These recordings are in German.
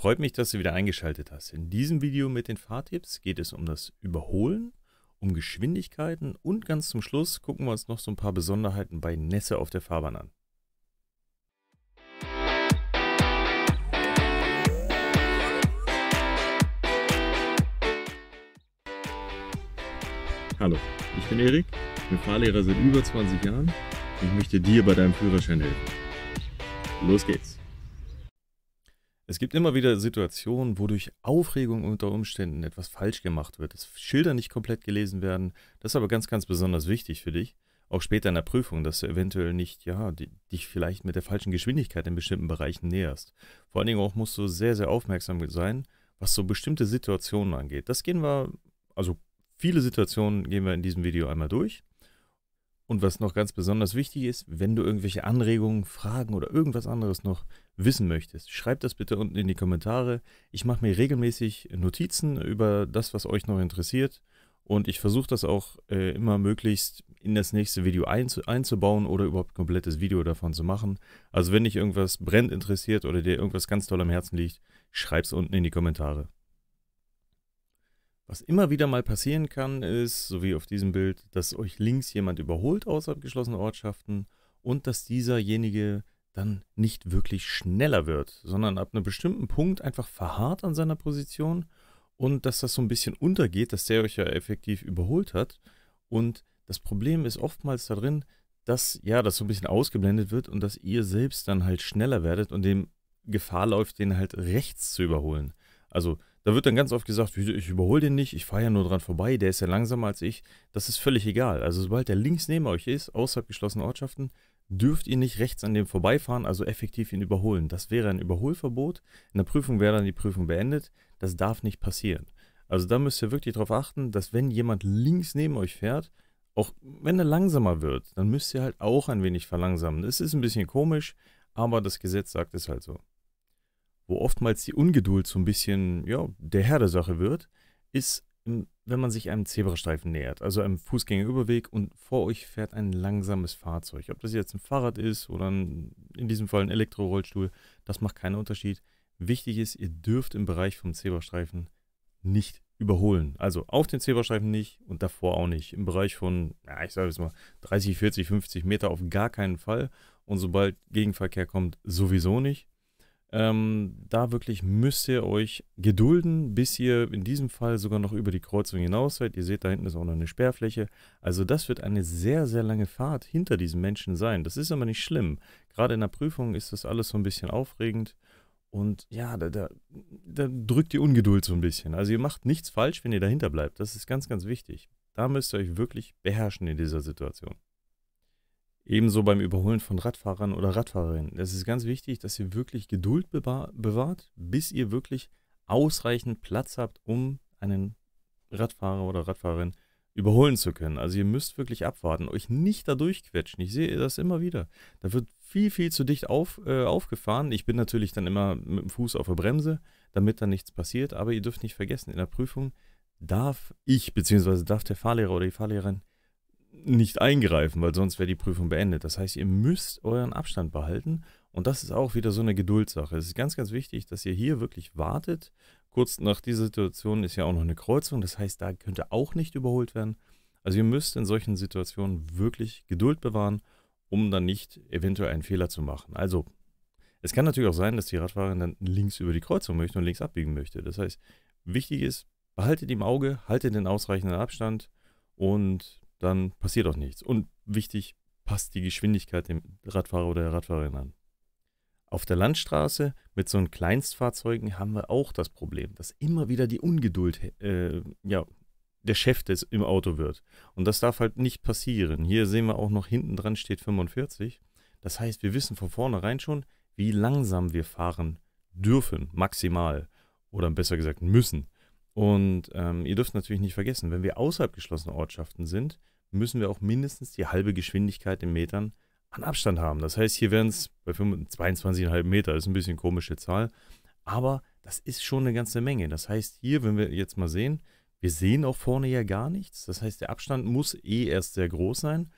Freut mich, dass du wieder eingeschaltet hast. In diesem Video mit den Fahrtipps geht es um das Überholen, um Geschwindigkeiten und ganz zum Schluss gucken wir uns noch so ein paar Besonderheiten bei Nässe auf der Fahrbahn an. Hallo, ich bin Erik, bin Fahrlehrer seit über 20 Jahren und ich möchte dir bei deinem Führerschein helfen. Los geht's! Es gibt immer wieder Situationen, wo durch Aufregung unter Umständen etwas falsch gemacht wird, dass Schilder nicht komplett gelesen werden. Das ist aber ganz, ganz besonders wichtig für dich. Auch später in der Prüfung, dass du eventuell nicht, ja, die, dich vielleicht mit der falschen Geschwindigkeit in bestimmten Bereichen näherst. Vor allen Dingen auch musst du sehr, sehr aufmerksam sein, was so bestimmte Situationen angeht. Das gehen wir, also viele Situationen gehen wir in diesem Video einmal durch. Und was noch ganz besonders wichtig ist, wenn du irgendwelche Anregungen, Fragen oder irgendwas anderes noch wissen möchtest. Schreibt das bitte unten in die Kommentare. Ich mache mir regelmäßig Notizen über das, was euch noch interessiert. Und ich versuche das auch äh, immer möglichst in das nächste Video einzu einzubauen oder überhaupt ein komplettes Video davon zu machen. Also wenn dich irgendwas brennt interessiert oder dir irgendwas ganz toll am Herzen liegt, es unten in die Kommentare. Was immer wieder mal passieren kann, ist, so wie auf diesem Bild, dass euch links jemand überholt außerhalb geschlossener Ortschaften und dass dieserjenige dann nicht wirklich schneller wird, sondern ab einem bestimmten Punkt einfach verharrt an seiner Position und dass das so ein bisschen untergeht, dass der euch ja effektiv überholt hat. Und das Problem ist oftmals darin, dass ja das so ein bisschen ausgeblendet wird und dass ihr selbst dann halt schneller werdet und dem Gefahr läuft, den halt rechts zu überholen. Also da wird dann ganz oft gesagt, ich überhole den nicht, ich fahre ja nur dran vorbei, der ist ja langsamer als ich. Das ist völlig egal. Also sobald der links neben euch ist, außerhalb geschlossener Ortschaften, dürft ihr nicht rechts an dem vorbeifahren, also effektiv ihn überholen. Das wäre ein Überholverbot. In der Prüfung wäre dann die Prüfung beendet. Das darf nicht passieren. Also da müsst ihr wirklich darauf achten, dass wenn jemand links neben euch fährt, auch wenn er langsamer wird, dann müsst ihr halt auch ein wenig verlangsamen. Es ist ein bisschen komisch, aber das Gesetz sagt es halt so. Wo oftmals die Ungeduld so ein bisschen ja, der Herr der Sache wird, ist wenn man sich einem Zebrastreifen nähert, also einem Fußgängerüberweg und vor euch fährt ein langsames Fahrzeug, ob das jetzt ein Fahrrad ist oder ein, in diesem Fall ein Elektrorollstuhl, das macht keinen Unterschied. Wichtig ist, ihr dürft im Bereich vom Zebrastreifen nicht überholen. Also auf den Zebrastreifen nicht und davor auch nicht. Im Bereich von, ja, ich sage jetzt mal, 30, 40, 50 Meter auf gar keinen Fall. Und sobald Gegenverkehr kommt, sowieso nicht. Ähm, da wirklich müsst ihr euch gedulden, bis ihr in diesem Fall sogar noch über die Kreuzung hinaus seid. Ihr seht, da hinten ist auch noch eine Sperrfläche. Also das wird eine sehr, sehr lange Fahrt hinter diesen Menschen sein. Das ist aber nicht schlimm. Gerade in der Prüfung ist das alles so ein bisschen aufregend. Und ja, da, da, da drückt die Ungeduld so ein bisschen. Also ihr macht nichts falsch, wenn ihr dahinter bleibt. Das ist ganz, ganz wichtig. Da müsst ihr euch wirklich beherrschen in dieser Situation. Ebenso beim Überholen von Radfahrern oder Radfahrerinnen. Es ist ganz wichtig, dass ihr wirklich Geduld bewahrt, bis ihr wirklich ausreichend Platz habt, um einen Radfahrer oder Radfahrerin überholen zu können. Also ihr müsst wirklich abwarten, euch nicht da durchquetschen. Ich sehe das immer wieder. Da wird viel, viel zu dicht auf, äh, aufgefahren. Ich bin natürlich dann immer mit dem Fuß auf der Bremse, damit da nichts passiert. Aber ihr dürft nicht vergessen, in der Prüfung darf ich, beziehungsweise darf der Fahrlehrer oder die Fahrlehrerin nicht eingreifen, weil sonst wäre die Prüfung beendet. Das heißt, ihr müsst euren Abstand behalten und das ist auch wieder so eine Geduldssache. Es ist ganz, ganz wichtig, dass ihr hier wirklich wartet. Kurz nach dieser Situation ist ja auch noch eine Kreuzung, das heißt, da könnte auch nicht überholt werden. Also ihr müsst in solchen Situationen wirklich Geduld bewahren, um dann nicht eventuell einen Fehler zu machen. Also es kann natürlich auch sein, dass die Radfahrerin dann links über die Kreuzung möchte und links abbiegen möchte. Das heißt, wichtig ist, behaltet im Auge, haltet den ausreichenden Abstand und dann passiert auch nichts. Und wichtig, passt die Geschwindigkeit dem Radfahrer oder der Radfahrerin an. Auf der Landstraße mit so einem Kleinstfahrzeugen haben wir auch das Problem, dass immer wieder die Ungeduld äh, ja, der Chef des im Auto wird. Und das darf halt nicht passieren. Hier sehen wir auch noch hinten dran steht 45. Das heißt, wir wissen von vornherein schon, wie langsam wir fahren dürfen, maximal. Oder besser gesagt müssen. Und ähm, ihr dürft natürlich nicht vergessen, wenn wir außerhalb geschlossener Ortschaften sind, müssen wir auch mindestens die halbe Geschwindigkeit in Metern an Abstand haben. Das heißt, hier wären es bei 22,5 Meter, das ist ein bisschen eine komische Zahl, aber das ist schon eine ganze Menge. Das heißt, hier, wenn wir jetzt mal sehen, wir sehen auch vorne ja gar nichts. Das heißt, der Abstand muss eh erst sehr groß sein,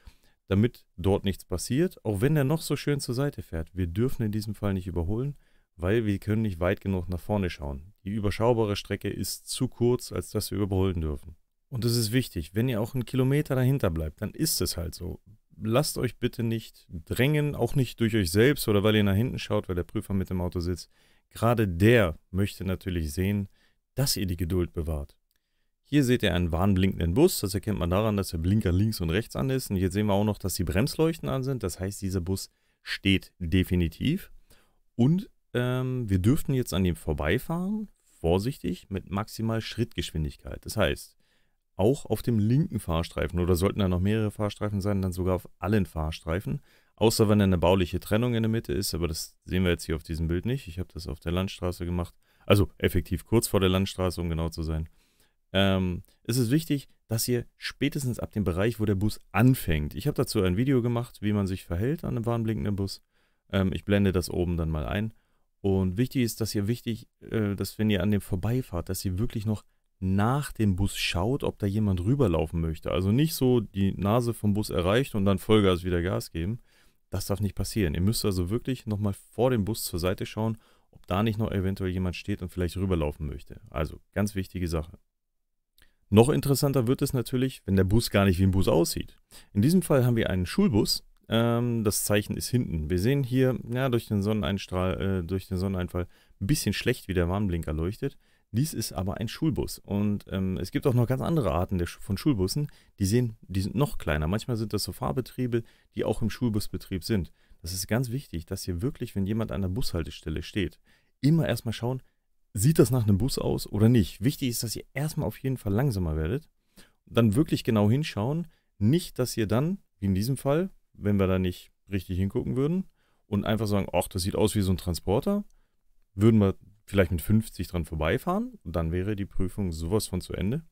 damit dort nichts passiert, auch wenn er noch so schön zur Seite fährt. Wir dürfen in diesem Fall nicht überholen, weil wir können nicht weit genug nach vorne schauen. Die überschaubare Strecke ist zu kurz, als dass wir überholen dürfen. Und das ist wichtig. Wenn ihr auch einen Kilometer dahinter bleibt, dann ist es halt so. Lasst euch bitte nicht drängen, auch nicht durch euch selbst oder weil ihr nach hinten schaut, weil der Prüfer mit dem Auto sitzt. Gerade der möchte natürlich sehen, dass ihr die Geduld bewahrt. Hier seht ihr einen warnblinkenden Bus. Das erkennt man daran, dass der Blinker links und rechts an ist. Und jetzt sehen wir auch noch, dass die Bremsleuchten an sind. Das heißt, dieser Bus steht definitiv. Und ähm, wir dürften jetzt an ihm vorbeifahren, vorsichtig, mit maximal Schrittgeschwindigkeit. Das heißt, auch auf dem linken Fahrstreifen oder sollten da noch mehrere Fahrstreifen sein, dann sogar auf allen Fahrstreifen. Außer wenn eine bauliche Trennung in der Mitte ist, aber das sehen wir jetzt hier auf diesem Bild nicht. Ich habe das auf der Landstraße gemacht. Also effektiv kurz vor der Landstraße, um genau zu sein. Ähm, es ist wichtig, dass ihr spätestens ab dem Bereich, wo der Bus anfängt, ich habe dazu ein Video gemacht, wie man sich verhält an einem warnblinkenden Bus. Ähm, ich blende das oben dann mal ein. Und wichtig ist, dass ihr wichtig, äh, dass wenn ihr an dem vorbeifahrt, dass ihr wirklich noch nach dem Bus schaut, ob da jemand rüberlaufen möchte. Also nicht so die Nase vom Bus erreicht und dann Vollgas wieder Gas geben. Das darf nicht passieren. Ihr müsst also wirklich nochmal vor dem Bus zur Seite schauen, ob da nicht noch eventuell jemand steht und vielleicht rüberlaufen möchte. Also ganz wichtige Sache. Noch interessanter wird es natürlich, wenn der Bus gar nicht wie ein Bus aussieht. In diesem Fall haben wir einen Schulbus. Ähm, das Zeichen ist hinten. Wir sehen hier, ja, durch den Sonneneinstrahl, äh, durch den Sonneneinfall ein bisschen schlecht, wie der Warnblinker leuchtet. Dies ist aber ein Schulbus und ähm, es gibt auch noch ganz andere Arten der, von Schulbussen, die, sehen, die sind noch kleiner. Manchmal sind das so Fahrbetriebe, die auch im Schulbusbetrieb sind. Das ist ganz wichtig, dass ihr wirklich, wenn jemand an der Bushaltestelle steht, immer erstmal schauen, sieht das nach einem Bus aus oder nicht. Wichtig ist, dass ihr erstmal auf jeden Fall langsamer werdet. Dann wirklich genau hinschauen. Nicht, dass ihr dann, wie in diesem Fall, wenn wir da nicht richtig hingucken würden und einfach sagen, ach, das sieht aus wie so ein Transporter, würden wir vielleicht mit 50 dran vorbeifahren. Dann wäre die Prüfung sowas von zu Ende.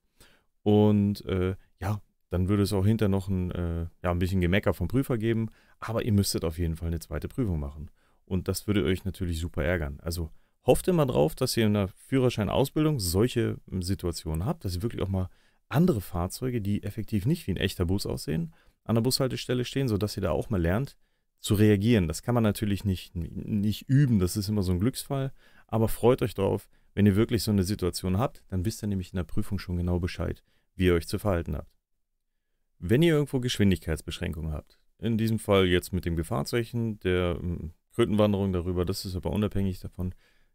Und äh, ja, dann würde es auch hinter noch ein, äh, ja, ein bisschen Gemecker vom Prüfer geben. Aber ihr müsstet auf jeden Fall eine zweite Prüfung machen. Und das würde euch natürlich super ärgern. Also hofft immer drauf, dass ihr in der Führerscheinausbildung solche hm, Situationen habt, dass ihr wirklich auch mal andere Fahrzeuge, die effektiv nicht wie ein echter Bus aussehen, an der Bushaltestelle stehen, sodass ihr da auch mal lernt zu reagieren. Das kann man natürlich nicht, nicht üben, das ist immer so ein Glücksfall, aber freut euch drauf, wenn ihr wirklich so eine Situation habt, dann wisst ihr nämlich in der Prüfung schon genau Bescheid, wie ihr euch zu verhalten habt. Wenn ihr irgendwo Geschwindigkeitsbeschränkungen habt, in diesem Fall jetzt mit dem Gefahrzeichen, der hm, Krötenwanderung darüber, das ist aber unabhängig davon,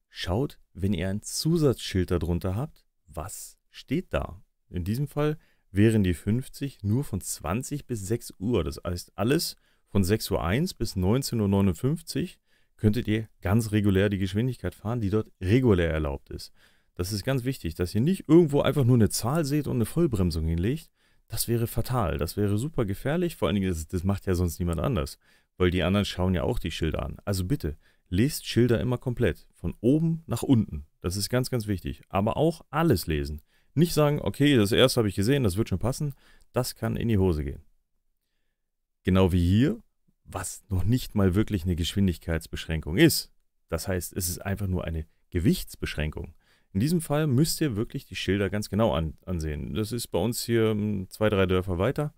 schaut, wenn ihr ein Zusatzschild darunter habt, was steht da? In diesem Fall wären die 50 nur von 20 bis 6 Uhr. Das heißt, alles von 6.01 Uhr bis 19.59 Uhr könntet ihr ganz regulär die Geschwindigkeit fahren, die dort regulär erlaubt ist. Das ist ganz wichtig, dass ihr nicht irgendwo einfach nur eine Zahl seht und eine Vollbremsung hinlegt. Das wäre fatal, das wäre super gefährlich, vor allen Dingen, das, das macht ja sonst niemand anders, weil die anderen schauen ja auch die Schilder an. Also bitte, lest Schilder immer komplett, von oben nach unten. Das ist ganz, ganz wichtig. Aber auch alles lesen. Nicht sagen, okay, das erste habe ich gesehen, das wird schon passen. Das kann in die Hose gehen. Genau wie hier was noch nicht mal wirklich eine Geschwindigkeitsbeschränkung ist. Das heißt, es ist einfach nur eine Gewichtsbeschränkung. In diesem Fall müsst ihr wirklich die Schilder ganz genau an, ansehen. Das ist bei uns hier hm, zwei, drei Dörfer weiter.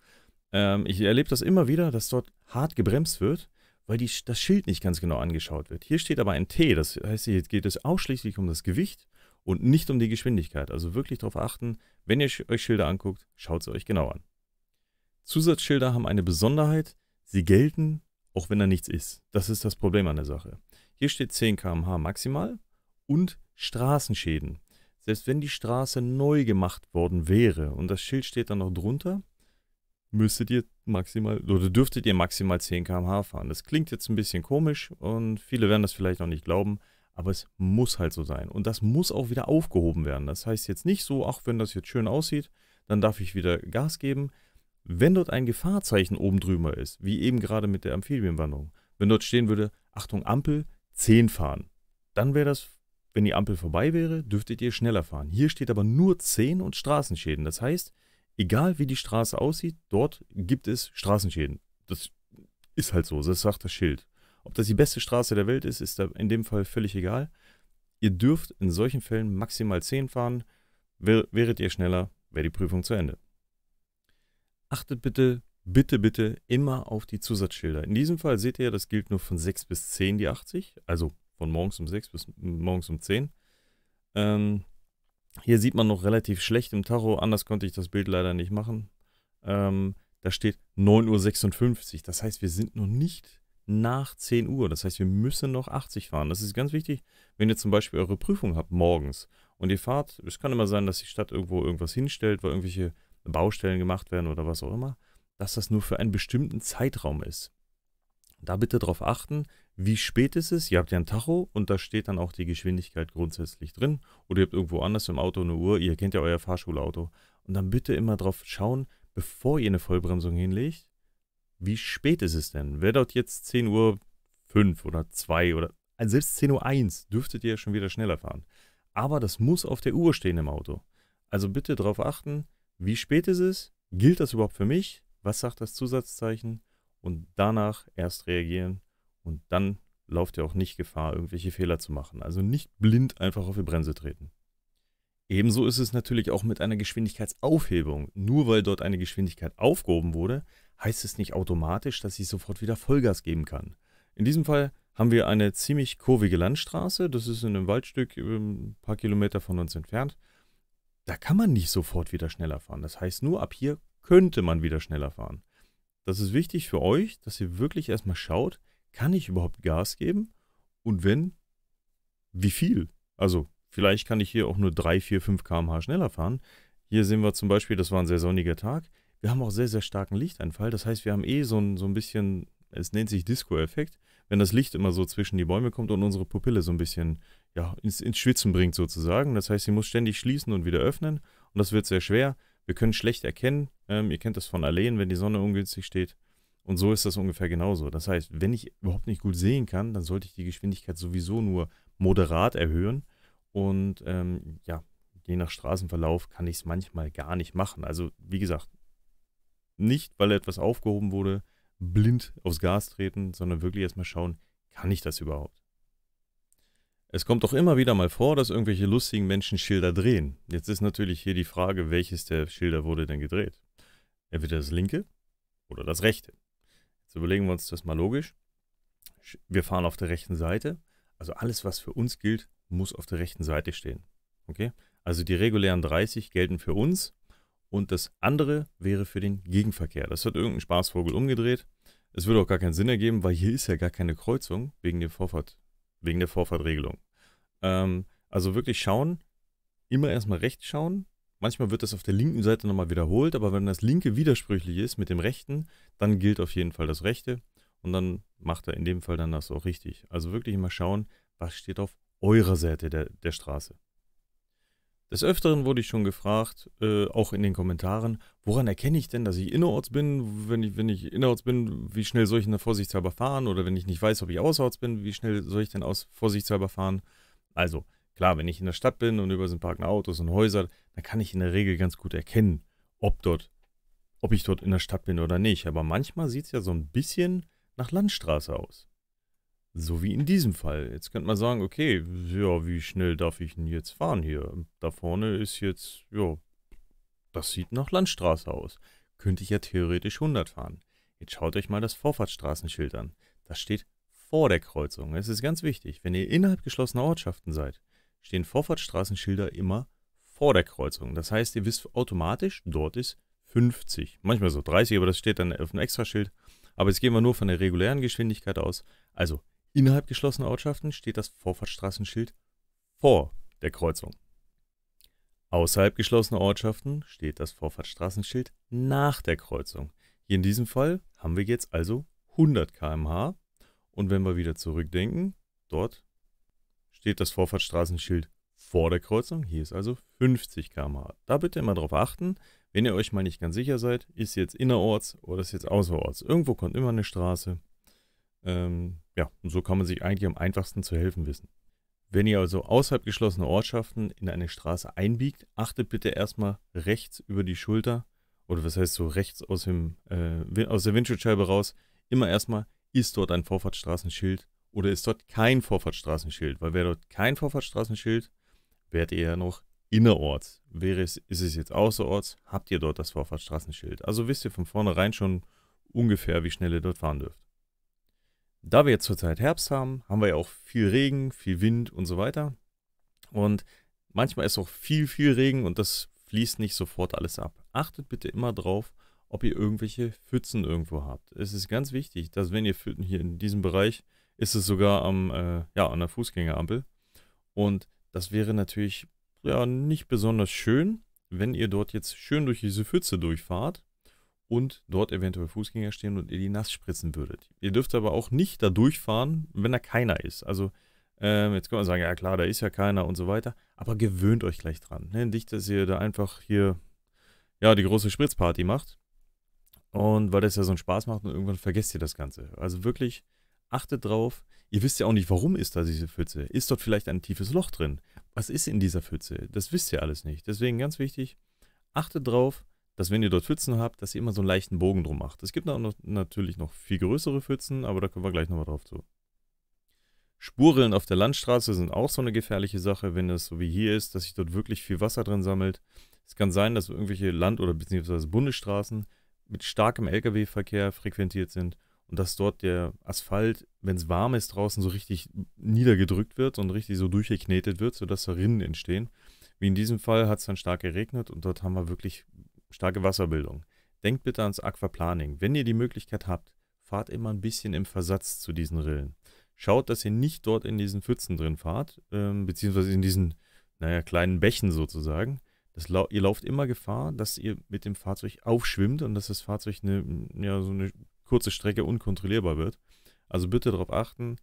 Ähm, ich erlebe das immer wieder, dass dort hart gebremst wird, weil die, das Schild nicht ganz genau angeschaut wird. Hier steht aber ein T, das heißt, hier geht es ausschließlich um das Gewicht und nicht um die Geschwindigkeit. Also wirklich darauf achten, wenn ihr euch Schilder anguckt, schaut sie euch genau an. Zusatzschilder haben eine Besonderheit, Sie gelten, auch wenn da nichts ist. Das ist das Problem an der Sache. Hier steht 10 km/h maximal und Straßenschäden. Selbst wenn die Straße neu gemacht worden wäre und das Schild steht dann noch drunter, müsstet ihr maximal oder dürftet ihr maximal 10 km/h fahren. Das klingt jetzt ein bisschen komisch und viele werden das vielleicht noch nicht glauben, aber es muss halt so sein. Und das muss auch wieder aufgehoben werden. Das heißt jetzt nicht so, ach, wenn das jetzt schön aussieht, dann darf ich wieder Gas geben. Wenn dort ein Gefahrzeichen oben drüber ist, wie eben gerade mit der Amphibienwanderung, wenn dort stehen würde, Achtung Ampel, 10 fahren, dann wäre das, wenn die Ampel vorbei wäre, dürftet ihr schneller fahren. Hier steht aber nur 10 und Straßenschäden. Das heißt, egal wie die Straße aussieht, dort gibt es Straßenschäden. Das ist halt so, das sagt das Schild. Ob das die beste Straße der Welt ist, ist da in dem Fall völlig egal. Ihr dürft in solchen Fällen maximal 10 fahren. Wäret ihr schneller, wäre die Prüfung zu Ende. Achtet bitte, bitte, bitte immer auf die Zusatzschilder. In diesem Fall seht ihr ja, das gilt nur von 6 bis 10 die 80, also von morgens um 6 bis morgens um 10. Ähm, hier sieht man noch relativ schlecht im Tacho, anders konnte ich das Bild leider nicht machen. Ähm, da steht 9.56 Uhr, das heißt, wir sind noch nicht nach 10 Uhr. Das heißt, wir müssen noch 80 fahren. Das ist ganz wichtig, wenn ihr zum Beispiel eure Prüfung habt morgens und ihr fahrt, es kann immer sein, dass die Stadt irgendwo irgendwas hinstellt, weil irgendwelche Baustellen gemacht werden oder was auch immer, dass das nur für einen bestimmten Zeitraum ist. Da bitte darauf achten, wie spät ist es. Ihr habt ja ein Tacho und da steht dann auch die Geschwindigkeit grundsätzlich drin. Oder ihr habt irgendwo anders im Auto eine Uhr. Ihr kennt ja euer Fahrschulauto. Und dann bitte immer darauf schauen, bevor ihr eine Vollbremsung hinlegt, wie spät ist es denn? Wäre dort jetzt 10.05 Uhr oder 2 oder also selbst 10.01 Uhr dürftet ihr ja schon wieder schneller fahren. Aber das muss auf der Uhr stehen im Auto. Also bitte darauf achten, wie spät ist es, gilt das überhaupt für mich, was sagt das Zusatzzeichen und danach erst reagieren und dann lauft ihr auch nicht Gefahr, irgendwelche Fehler zu machen. Also nicht blind einfach auf die Bremse treten. Ebenso ist es natürlich auch mit einer Geschwindigkeitsaufhebung. Nur weil dort eine Geschwindigkeit aufgehoben wurde, heißt es nicht automatisch, dass ich sofort wieder Vollgas geben kann. In diesem Fall haben wir eine ziemlich kurvige Landstraße. Das ist in einem Waldstück ein ähm, paar Kilometer von uns entfernt da kann man nicht sofort wieder schneller fahren. Das heißt, nur ab hier könnte man wieder schneller fahren. Das ist wichtig für euch, dass ihr wirklich erstmal schaut, kann ich überhaupt Gas geben? Und wenn, wie viel? Also vielleicht kann ich hier auch nur 3, 4, 5 km/h schneller fahren. Hier sehen wir zum Beispiel, das war ein sehr sonniger Tag. Wir haben auch sehr, sehr starken Lichteinfall. Das heißt, wir haben eh so ein, so ein bisschen, es nennt sich Disco-Effekt, wenn das Licht immer so zwischen die Bäume kommt und unsere Pupille so ein bisschen ja, ins, ins Schwitzen bringt sozusagen. Das heißt, sie muss ständig schließen und wieder öffnen und das wird sehr schwer. Wir können schlecht erkennen. Ähm, ihr kennt das von Alleen, wenn die Sonne ungünstig steht. Und so ist das ungefähr genauso. Das heißt, wenn ich überhaupt nicht gut sehen kann, dann sollte ich die Geschwindigkeit sowieso nur moderat erhöhen. Und ähm, ja, je nach Straßenverlauf kann ich es manchmal gar nicht machen. Also wie gesagt, nicht, weil etwas aufgehoben wurde, blind aufs Gas treten, sondern wirklich erstmal schauen, kann ich das überhaupt? Es kommt doch immer wieder mal vor, dass irgendwelche lustigen Menschen Schilder drehen. Jetzt ist natürlich hier die Frage, welches der Schilder wurde denn gedreht? Entweder das linke oder das rechte. Jetzt überlegen wir uns das mal logisch. Wir fahren auf der rechten Seite. Also alles, was für uns gilt, muss auf der rechten Seite stehen. Okay? Also die regulären 30 gelten für uns und das andere wäre für den Gegenverkehr. Das hat irgendein Spaßvogel umgedreht. Es würde auch gar keinen Sinn ergeben, weil hier ist ja gar keine Kreuzung wegen dem Vorfahrt, wegen der Vorfahrtregelung. Ähm, also wirklich schauen, immer erstmal rechts schauen. Manchmal wird das auf der linken Seite nochmal wiederholt, aber wenn das linke widersprüchlich ist mit dem rechten, dann gilt auf jeden Fall das rechte und dann macht er in dem Fall dann das auch richtig. Also wirklich immer schauen, was steht auf eurer Seite der, der Straße. Des Öfteren wurde ich schon gefragt, äh, auch in den Kommentaren, woran erkenne ich denn, dass ich innerorts bin? Wenn ich, wenn ich innerorts bin, wie schnell soll ich denn vorsichtshalber fahren? Oder wenn ich nicht weiß, ob ich außerorts bin, wie schnell soll ich denn aus vorsichtshalber fahren? Also, klar, wenn ich in der Stadt bin und über sind parken Autos und Häuser, dann kann ich in der Regel ganz gut erkennen, ob dort, ob ich dort in der Stadt bin oder nicht. Aber manchmal sieht es ja so ein bisschen nach Landstraße aus. So wie in diesem Fall. Jetzt könnte man sagen, okay, ja, wie schnell darf ich denn jetzt fahren hier? Da vorne ist jetzt, ja, das sieht nach Landstraße aus. Könnte ich ja theoretisch 100 fahren. Jetzt schaut euch mal das Vorfahrtsstraßenschild an. Das steht vor der Kreuzung. Es ist ganz wichtig, wenn ihr innerhalb geschlossener Ortschaften seid, stehen Vorfahrtsstraßenschilder immer vor der Kreuzung. Das heißt, ihr wisst automatisch, dort ist 50. Manchmal so 30, aber das steht dann auf dem Extraschild. Aber jetzt gehen wir nur von der regulären Geschwindigkeit aus. Also Innerhalb geschlossener Ortschaften steht das Vorfahrtsstraßenschild vor der Kreuzung. Außerhalb geschlossener Ortschaften steht das Vorfahrtsstraßenschild nach der Kreuzung. Hier in diesem Fall haben wir jetzt also 100 km/h. Und wenn wir wieder zurückdenken, dort steht das Vorfahrtsstraßenschild vor der Kreuzung. Hier ist also 50 km/h. Da bitte immer darauf achten, wenn ihr euch mal nicht ganz sicher seid, ist jetzt innerorts oder ist jetzt außerorts. Irgendwo kommt immer eine Straße. Ähm, ja, und so kann man sich eigentlich am einfachsten zu helfen wissen. Wenn ihr also außerhalb geschlossener Ortschaften in eine Straße einbiegt, achtet bitte erstmal rechts über die Schulter oder was heißt so rechts aus, dem, äh, aus der Windschutzscheibe raus, immer erstmal, ist dort ein Vorfahrtsstraßenschild oder ist dort kein Vorfahrtsstraßenschild? Weil wäre dort kein Vorfahrtsstraßenschild, wärt ihr ja noch innerorts. Wäre es, ist es jetzt außerorts, habt ihr dort das Vorfahrtsstraßenschild. Also wisst ihr von vornherein schon ungefähr, wie schnell ihr dort fahren dürft. Da wir jetzt zurzeit Herbst haben, haben wir ja auch viel Regen, viel Wind und so weiter. Und manchmal ist auch viel, viel Regen und das fließt nicht sofort alles ab. Achtet bitte immer drauf, ob ihr irgendwelche Pfützen irgendwo habt. Es ist ganz wichtig, dass wenn ihr Pfützen hier in diesem Bereich ist es sogar am, äh, ja, an der Fußgängerampel. Und das wäre natürlich ja, nicht besonders schön, wenn ihr dort jetzt schön durch diese Pfütze durchfahrt und dort eventuell Fußgänger stehen und ihr die nass spritzen würdet. Ihr dürft aber auch nicht da durchfahren, wenn da keiner ist. Also ähm, jetzt kann man sagen, ja klar, da ist ja keiner und so weiter. Aber gewöhnt euch gleich dran. Ne? Nicht, dass ihr da einfach hier ja die große Spritzparty macht. Und weil das ja so einen Spaß macht und irgendwann vergesst ihr das Ganze. Also wirklich achtet drauf. Ihr wisst ja auch nicht, warum ist da diese Pfütze. Ist dort vielleicht ein tiefes Loch drin? Was ist in dieser Pfütze? Das wisst ihr alles nicht. Deswegen ganz wichtig, achtet drauf, dass wenn ihr dort Pfützen habt, dass ihr immer so einen leichten Bogen drum macht. Es gibt noch, natürlich noch viel größere Pfützen, aber da kommen wir gleich nochmal drauf zu. Spurrillen auf der Landstraße sind auch so eine gefährliche Sache, wenn das so wie hier ist, dass sich dort wirklich viel Wasser drin sammelt. Es kann sein, dass irgendwelche Land- oder beziehungsweise Bundesstraßen mit starkem Lkw-Verkehr frequentiert sind und dass dort der Asphalt, wenn es warm ist draußen, so richtig niedergedrückt wird und richtig so durchgeknetet wird, sodass da Rinnen entstehen. Wie in diesem Fall hat es dann stark geregnet und dort haben wir wirklich starke Wasserbildung. Denkt bitte ans Aquaplaning. Wenn ihr die Möglichkeit habt, fahrt immer ein bisschen im Versatz zu diesen Rillen. Schaut, dass ihr nicht dort in diesen Pfützen drin fahrt, ähm, beziehungsweise in diesen, naja, kleinen Bächen sozusagen. Lau ihr lauft immer Gefahr, dass ihr mit dem Fahrzeug aufschwimmt und dass das Fahrzeug eine, ja, so eine kurze Strecke unkontrollierbar wird. Also bitte darauf achten,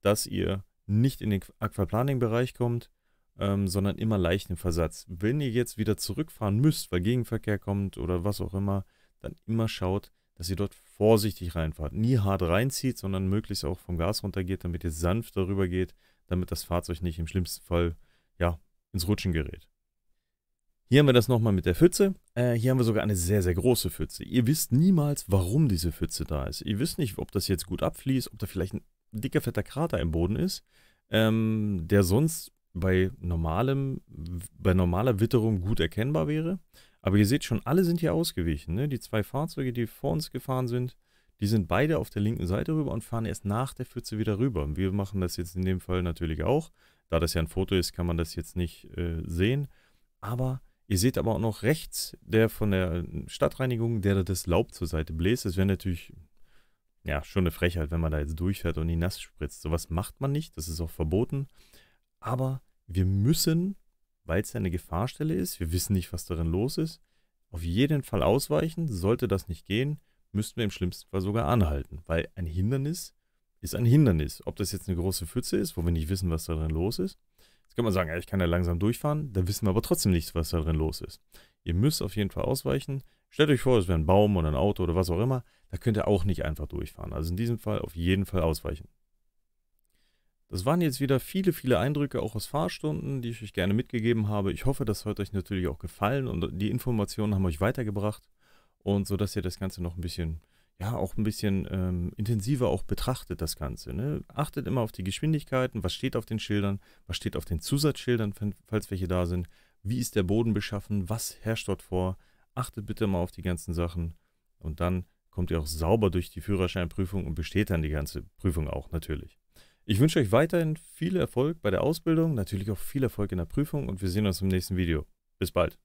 dass ihr nicht in den Aquaplaning-Bereich kommt, ähm, sondern immer leichten Versatz. Wenn ihr jetzt wieder zurückfahren müsst, weil Gegenverkehr kommt oder was auch immer, dann immer schaut, dass ihr dort vorsichtig reinfahrt. Nie hart reinzieht, sondern möglichst auch vom Gas runtergeht, damit ihr sanft darüber geht, damit das Fahrzeug nicht im schlimmsten Fall ja, ins Rutschen gerät. Hier haben wir das nochmal mit der Pfütze. Äh, hier haben wir sogar eine sehr, sehr große Pfütze. Ihr wisst niemals, warum diese Pfütze da ist. Ihr wisst nicht, ob das jetzt gut abfließt, ob da vielleicht ein dicker, fetter Krater im Boden ist, ähm, der sonst bei normalem, bei normaler Witterung gut erkennbar wäre. Aber ihr seht schon, alle sind hier ausgewichen. Ne? Die zwei Fahrzeuge, die vor uns gefahren sind, die sind beide auf der linken Seite rüber und fahren erst nach der Pfütze wieder rüber. Wir machen das jetzt in dem Fall natürlich auch. Da das ja ein Foto ist, kann man das jetzt nicht äh, sehen. Aber ihr seht aber auch noch rechts, der von der äh, Stadtreinigung, der da das Laub zur Seite bläst. Das wäre natürlich ja schon eine Frechheit, wenn man da jetzt durchfährt und ihn nass spritzt. Sowas macht man nicht, das ist auch verboten. Aber wir müssen, weil es eine Gefahrstelle ist, wir wissen nicht, was darin los ist, auf jeden Fall ausweichen. Sollte das nicht gehen, müssten wir im schlimmsten Fall sogar anhalten, weil ein Hindernis ist ein Hindernis. Ob das jetzt eine große Pfütze ist, wo wir nicht wissen, was darin los ist. Jetzt kann man sagen, ich kann ja langsam durchfahren, da wissen wir aber trotzdem nicht, was darin los ist. Ihr müsst auf jeden Fall ausweichen. Stellt euch vor, es wäre ein Baum oder ein Auto oder was auch immer, da könnt ihr auch nicht einfach durchfahren. Also in diesem Fall auf jeden Fall ausweichen. Das waren jetzt wieder viele, viele Eindrücke auch aus Fahrstunden, die ich euch gerne mitgegeben habe. Ich hoffe, das hat euch natürlich auch gefallen und die Informationen haben euch weitergebracht und so, dass ihr das Ganze noch ein bisschen, ja, auch ein bisschen ähm, intensiver auch betrachtet, das Ganze. Ne? Achtet immer auf die Geschwindigkeiten, was steht auf den Schildern, was steht auf den Zusatzschildern, falls welche da sind, wie ist der Boden beschaffen, was herrscht dort vor. Achtet bitte mal auf die ganzen Sachen und dann kommt ihr auch sauber durch die Führerscheinprüfung und besteht dann die ganze Prüfung auch natürlich. Ich wünsche euch weiterhin viel Erfolg bei der Ausbildung, natürlich auch viel Erfolg in der Prüfung und wir sehen uns im nächsten Video. Bis bald.